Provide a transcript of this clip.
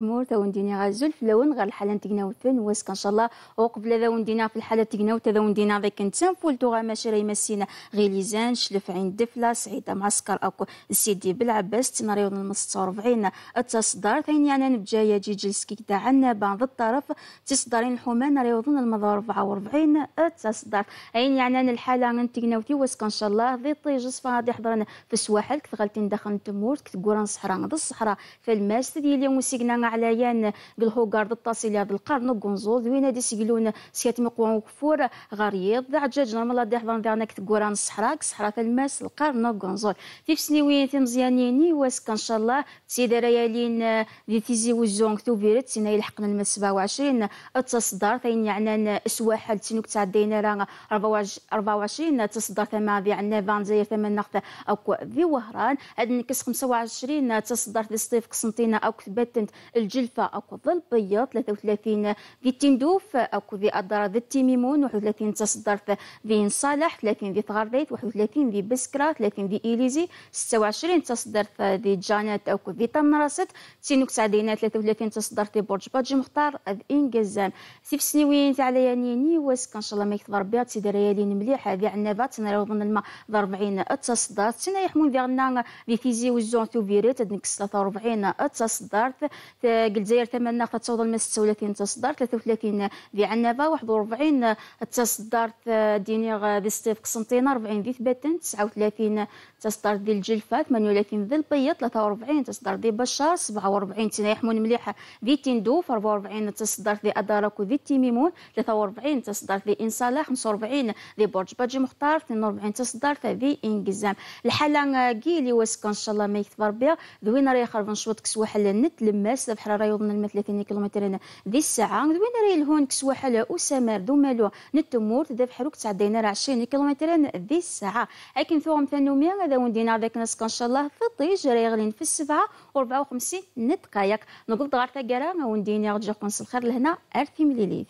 مور تا وندينا في فلاون غير الحاله نتقنا وثن واسك ان شاء الله وقبل ذا وندينا في الحاله تقنا وتا ذا وندينا ذاك نتسان فولتو غا ماشي راهي ماسينا غيليزان شلف عين دفلا سعيده معسكر اكو سيدي بالعباس تمريون المستصور بعين التصدار ثاني انا نبجايه جي جلسكي كدا عنا بعض الطرف تصدارين حمان ريوضن المضار 44 التصدار عين يعني انا الحاله نتقنا وتي واسك ان شاء الله ذي طيجس فغادي حضرنا في السواحل كثغلتين ندخل تمور كتقول نصحرا ضد الصحراء في الماس تدي اليوم وسيقنا معليان قلهو قارد التصيل هذا القرن قنزول ذوينا دي سيقلون سيات مقوان وكفور غريض عجاج نرمال دي حضان ديالنا كتقوران الصحراء في الماس القرن قنزول في سنيوين ثم زيانيني واسك ان شاء الله سيدة ريالين دي تيزي وزون كتوبيرت سينا يلحقنا المسبا وعشرين التصدر ثين يعني التينوك تينوك تعدينا راه 24 تصدر ثما ذي عنا فان زي ثمان نقطة أو في وهران هاد نكس 25 تصدر في سطيف قسنطينة أو كثبتنت الجلفه اكو ظل بيض 33 ذي التندوف اكو ذي الضرر ذي التيميمون 31 تصدر ذي صالح 30 ذي ثغرديت 31 ذي بسكرة 30 ذي إيليزي 26 تصدر ذي جانات أكو ذي تمرست تينوك عدينا 33 تصدر ذي برج باجي مختار ذي إنجزان سيف سنوين تاع يعني واسك إن شاء الله ما يكتظر بيض تسيدي ريالين مليحة ذي عنابة تنراو ظن الماء 40 تصدر سنة يحمون ذي غنان ذي فيزي وزون ثوبيريت ذي 43 تصدر الجزائر ثمنها فتصوض المس 36 تصدر 33 ذي عنابه 41 تصدر دينيغ ذي ستيف قسنطينه 40 ذي ثبتن 39 تصدر ذي الجلفه 38 ذي البيض 43 تصدر ذي بشار 47 تنايح تنايحمون مليح ذي تندوف 44 تصدر ذي ادارك وذي تيميمون 43 تصدر ذي انصالح 45 ذي برج باجي مختار 42 تصدر ذي إنجزام الحاله كي اللي واسكن ان شاء الله ما يكتب ربي ذوينا راه يخرب نشوط كسوحل نت لماس الحراره يوضنا من 30 كيلومتر هنا ذي الساعه وين راه الهون كسوه حلا اسامر دو مالو نتمور تدافع حروك تعدينا راه 20 كيلومتر ذي الساعه لكن ثوم مي هذا وين وندينا ذاك نسك ان شاء الله في الطيج راه يغلين في السبعه و54 دقائق نقبض تاكارا وين وندينا غتجي الخير لهنا 1000 مليليث